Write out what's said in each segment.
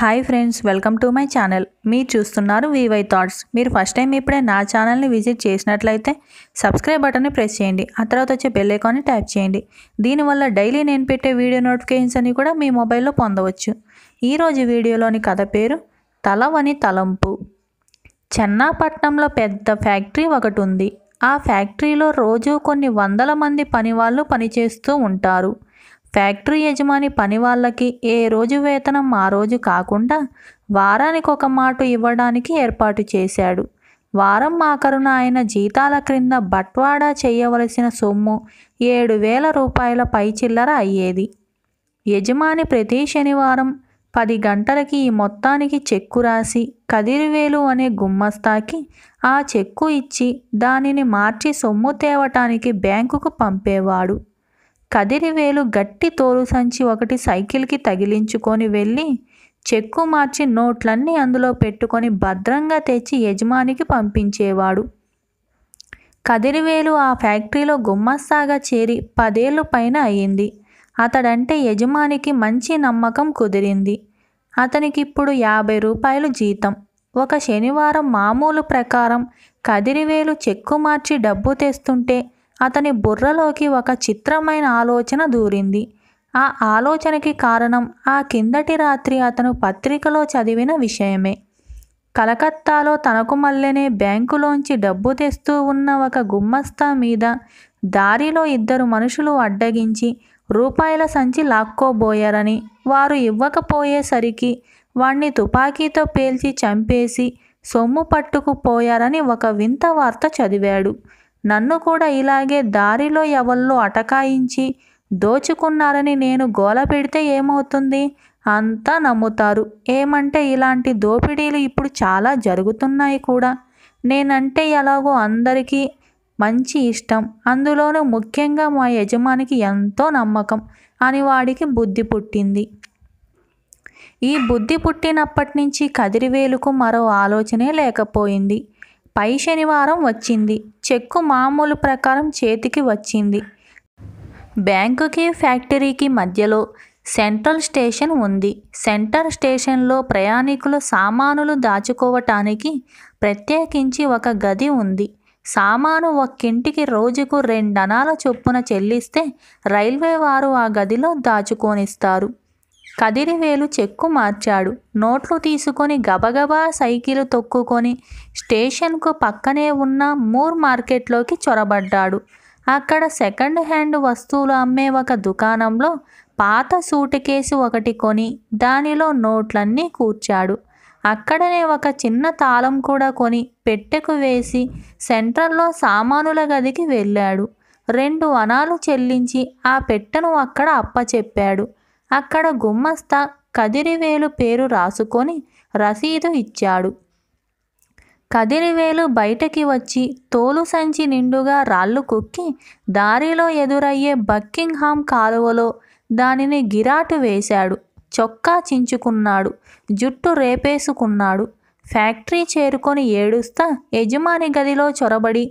hi friends welcome to my channel మీరు చూస్తున్నారు VY thoughts మీరు ఫస్ట్ టైం ఇప్పుడే నా ఛానల్ని విజిట్ చేసినట్లయితే సబ్స్క్రైబ్ బటన్ని ప్రెస్ చేయండి ఆ తర్వాత వచ్చే బెల్లైకాన్ని ట్యాప్ చేయండి దీనివల్ల డైలీ నేను పెట్టే వీడియో నోటిఫికేషన్స్ అని కూడా మీ మొబైల్లో పొందవచ్చు ఈరోజు వీడియోలోని కథ పేరు తలవని తలంపు చెన్నాపట్నంలో పెద్ద ఫ్యాక్టరీ ఒకటి ఉంది ఆ ఫ్యాక్టరీలో రోజు కొన్ని వందల మంది పనివాళ్ళు పనిచేస్తూ ఉంటారు ఫ్యాక్టరీ యజమాని పని వాళ్ళకి ఏ రోజు వేతనం ఆ రోజు కాకుండా వారానికి ఒక మాట ఇవ్వడానికి ఏర్పాటు చేశాడు వారం మాకరున ఆయన జీతాల క్రింద బట్వాడా చేయవలసిన సొమ్ము ఏడు వేల రూపాయల పై చిల్లర అయ్యేది యజమాని ప్రతి శనివారం పది గంటలకి ఈ మొత్తానికి చెక్కు రాసి కదిరివేలు అనే గుమ్మస్తాకి ఆ చెక్కు ఇచ్చి దానిని మార్చి సొమ్ము తేవటానికి బ్యాంకుకు పంపేవాడు కదిరివేలు గట్టి తోలు సంచి ఒకటి సైకిల్కి తగిలించుకొని వెళ్ళి చెక్కు మార్చి నోట్లన్నీ అందులో పెట్టుకొని భద్రంగా తెచ్చి యజమానికి పంపించేవాడు కదిరివేలు ఆ ఫ్యాక్టరీలో గుమ్మస్తాగా చేరి పదేళ్ళు పైన అయ్యింది అతడంటే యజమానికి మంచి నమ్మకం కుదిరింది అతనికి ఇప్పుడు యాభై రూపాయలు జీతం ఒక శనివారం మామూలు ప్రకారం కదిరివేలు చెక్కు మార్చి డబ్బు తెస్తుంటే అతని బుర్రలోకి ఒక చిత్రమైన ఆలోచన దూరింది ఆ ఆలోచనకి కారణం ఆ కిందటి రాత్రి అతను పత్రికలో చదివిన విషయమే కలకత్తాలో తనకు మల్లెనే బ్యాంకులోంచి డబ్బు తెస్తూ ఉన్న ఒక గుమ్మస్తా మీద దారిలో ఇద్దరు మనుషులు అడ్డగించి రూపాయల సంచి లాక్కోబోయారని వారు ఇవ్వకపోయేసరికి వాణ్ణి తుపాకీతో పేల్చి చంపేసి సొమ్ము పట్టుకుపోయారని ఒక వింత వార్త చదివాడు నన్ను కూడా ఇలాగే దారిలో ఎవళ్ళు అటకాయించి దోచుకున్నారని నేను గోల పెడితే ఏమవుతుంది అంతా నమ్ముతారు ఏమంటే ఇలాంటి దోపిడీలు ఇప్పుడు చాలా జరుగుతున్నాయి కూడా నేనంటే ఎలాగో అందరికీ మంచి ఇష్టం అందులోనూ ముఖ్యంగా మా యజమానికి ఎంతో నమ్మకం అని వాడికి బుద్ధి పుట్టింది ఈ బుద్ధి పుట్టినప్పటి నుంచి కదిరివేలుకు మరో ఆలోచనే లేకపోయింది పై శనివారం వచ్చింది చెక్కు మామూలు ప్రకారం చేతికి వచ్చింది బ్యాంకుకి ఫ్యాక్టరీకి మధ్యలో సెంట్రల్ స్టేషన్ ఉంది సెంటర్ స్టేషన్లో ప్రయాణికులు సామానులు దాచుకోవటానికి ప్రత్యేకించి ఒక గది ఉంది సామాను ఒక్కింటికి రోజుకు రెండనాల చొప్పున చెల్లిస్తే రైల్వే వారు ఆ గదిలో దాచుకోనిస్తారు కదిరివేలు చెక్కు మార్చాడు నోట్లు తీసుకొని గబగబా సైకిలు తొక్కుకొని స్టేషన్కు పక్కనే ఉన్న మూర్ మార్కెట్లోకి చొరబడ్డాడు అక్కడ సెకండ్ హ్యాండ్ వస్తువులు అమ్మే ఒక దుకాణంలో పాత సూట్ కేసు ఒకటి కొని దానిలో నోట్లన్నీ కూర్చాడు అక్కడనే ఒక చిన్న తాళం కూడా కొని పెట్టెకు వేసి సెంట్రల్లో సామానుల గదికి వెళ్ళాడు రెండు వనాలు చెల్లించి ఆ పెట్టెను అక్కడ అప్పచెప్పాడు అక్కడ గుమ్మస్తా కదిరివేలు పేరు రాసుకొని రసీదు ఇచ్చాడు కదిరివేలు బయటకి వచ్చి తోలు సంచి నిండుగా రాళ్ళు కుక్కి దారిలో ఎదురయ్యే బక్కింగ్హామ్ కాలువలో దానిని గిరాటు వేశాడు చొక్కా చించుకున్నాడు జుట్టు రేపేసుకున్నాడు ఫ్యాక్టరీ చేరుకొని ఏడుస్తా యజమాని గదిలో చొరబడి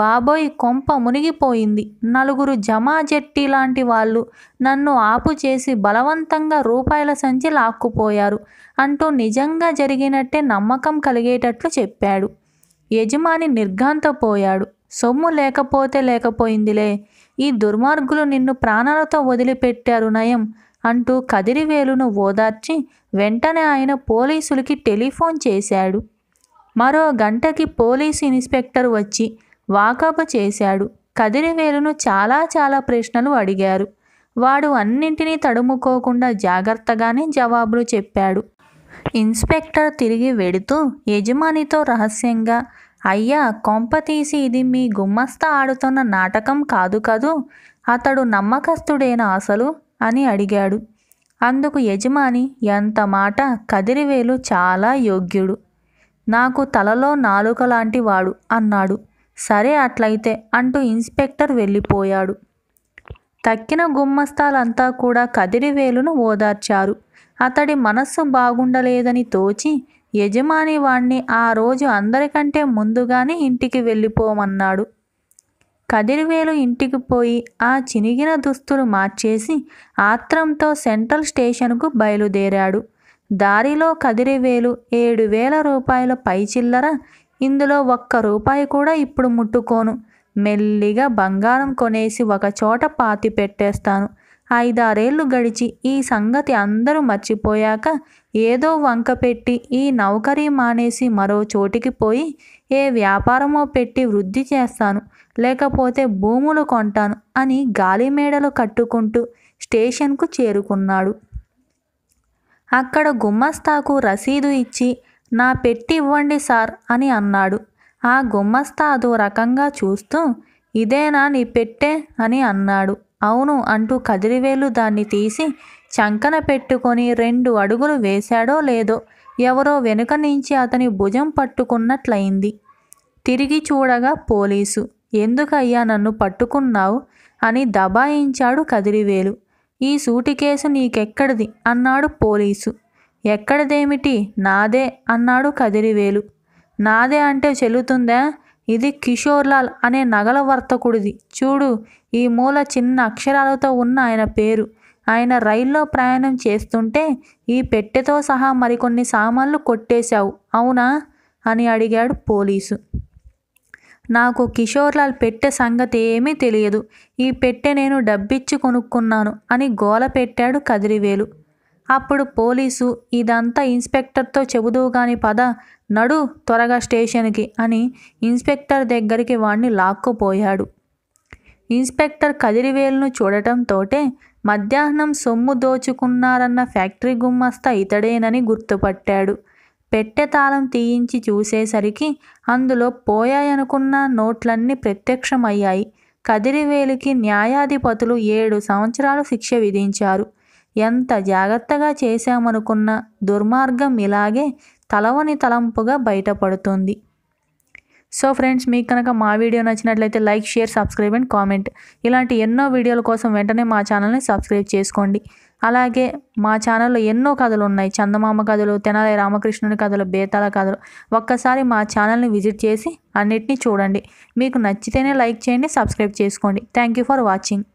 బాబోయ్ కొంప మునిగిపోయింది నలుగురు జమాజెట్టి లాంటి వాళ్ళు నన్ను ఆపు చేసి బలవంతంగా రూపాయల సంచి లాక్కుపోయారు అంటూ నిజంగా జరిగినట్టే నమ్మకం కలిగేటట్లు చెప్పాడు యజమాని నిర్ఘాంతపోయాడు సొమ్ము లేకపోతే లేకపోయిందిలే ఈ దుర్మార్గులు నిన్ను ప్రాణాలతో వదిలిపెట్టారు నయం అంటూ కదిరివేలును ఓదార్చి వెంటనే ఆయన పోలీసులకి టెలిఫోన్ చేశాడు మరో గంటకి పోలీసు ఇన్స్పెక్టర్ వచ్చి వాకపు చేశాడు కదిరివేలును చాలా చాలా ప్రశ్నలు అడిగారు వాడు అన్నింటినీ తడుముకోకుండా జాగ్రత్తగానే జవాబులు చెప్పాడు ఇన్స్పెక్టర్ తిరిగి వెడుతూ యజమానితో రహస్యంగా అయ్యా కొంపతీసి ఇది మీ గుమ్మస్తా ఆడుతున్న నాటకం కాదు కదూ అతడు నమ్మకస్తుడేనా అసలు అని అడిగాడు అందుకు యజమాని ఎంత మాట కదిరివేలు చాలా యోగ్యుడు నాకు తలలో నాలుక లాంటి వాడు అన్నాడు సరే అట్లయితే అంటూ ఇన్స్పెక్టర్ వెళ్ళిపోయాడు తక్కిన గుమ్మస్తాలంతా కూడా కదిరివేలును ఓదార్చారు అతడి మనస్సు బాగుండలేదని తోచి యజమాని వాణ్ణి ఆ రోజు అందరికంటే ముందుగానే ఇంటికి వెళ్ళిపోమన్నాడు కదిరివేలు ఇంటికి పోయి ఆ చినిగిన దుస్తులు మార్చేసి ఆత్రంతో సెంట్రల్ స్టేషన్కు బయలుదేరాడు దారిలో కదిరివేలు ఏడు వేల రూపాయల పై చిల్లర ఇందులో ఒక్క రూపాయి కూడా ఇప్పుడు ముట్టుకోను మెల్లిగా బంగారం కొనేసి ఒకచోట పాతి పెట్టేస్తాను ఐదారేళ్లు గడిచి ఈ సంగతి అందరూ మర్చిపోయాక ఏదో వంక పెట్టి ఈ నౌకరీ మానేసి మరో చోటికి పోయి ఏ వ్యాపారమో పెట్టి వృద్ధి చేస్తాను లేకపోతే భూములు కొంటాను అని గాలిమేడలు కట్టుకుంటూ స్టేషన్కు చేరుకున్నాడు అక్కడ గుమ్మస్తాకు రసీదు ఇచ్చి నా పెట్టి ఇవ్వండి సార్ అని అన్నాడు ఆ గుమ్మస్తా అదో రకంగా చూస్తూ ఇదేనా నీ పెట్టే అని అన్నాడు అవును అంటూ కదిరివేలు దాన్ని తీసి చంకన పెట్టుకొని రెండు అడుగులు వేశాడో లేదో ఎవరో వెనుక నుంచి అతని భుజం పట్టుకున్నట్లయింది తిరిగి చూడగా పోలీసు ఎందుకయ్యా నన్ను పట్టుకున్నావు అని దబాయించాడు కదిరివేలు ఈ సూటి కేసు నీకెక్కడిది అన్నాడు పోలీసు ఎక్కడిదేమిటి నాదే అన్నాడు కదిరివేలు నాదే అంటే చెల్లుతుందా ఇది కిషోర్లాల్ అనే నగల వర్తకుడిది చూడు ఈ మూల చిన్న అక్షరాలతో ఉన్న ఆయన పేరు ఆయన రైల్లో ప్రయాణం చేస్తుంటే ఈ పెట్టెతో సహా మరికొన్ని సామాన్లు కొట్టేశావు అవునా అని అడిగాడు పోలీసు నాకు కిషోర్లాల్ పెట్టె సంగతి ఏమీ తెలియదు ఈ పెట్టె నేను డబ్బిచ్చి కొనుక్కున్నాను అని గోల పెట్టాడు కదిరివేలు అప్పుడు పోలీసు ఇదంతా ఇన్స్పెక్టర్తో చెబుదువు కాని పద నడు త్వరగా స్టేషన్కి అని ఇన్స్పెక్టర్ దగ్గరికి వాణ్ణి లాక్కుపోయాడు ఇన్స్పెక్టర్ కదిరివేలును చూడటంతోటే మధ్యాహ్నం సొమ్ము దోచుకున్నారన్న ఫ్యాక్టరీ గుమ్మస్తా ఇతడేనని గుర్తుపట్టాడు పెట్టె తాళం తీయించి చూసేసరికి అందులో పోయాయనుకున్న నోట్లన్నీ ప్రత్యక్షమయ్యాయి కదిరివేలికి న్యాయాధిపతులు ఏడు సంవత్సరాలు శిక్ష విధించారు ఎంత జాగ్రత్తగా చేశామనుకున్న దుర్మార్గం ఇలాగే తలవని తలంపుగా బయటపడుతుంది సో ఫ్రెండ్స్ మీకు కనుక మా వీడియో నచ్చినట్లయితే like share subscribe and comment ఇలాంటి ఎన్నో వీడియోల కోసం వెంటనే మా ఛానల్ని సబ్స్క్రైబ్ చేసుకోండి అలాగే మా ఛానల్లో ఎన్నో కథలు ఉన్నాయి చందమామ కథలు తెనాలి రామకృష్ణుని కథలు బేతాల కథలు ఒక్కసారి మా ఛానల్ని విజిట్ చేసి అన్నిటినీ చూడండి మీకు నచ్చితేనే లైక్ చేయండి సబ్స్క్రైబ్ చేసుకోండి థ్యాంక్ యూ ఫర్ వాచింగ్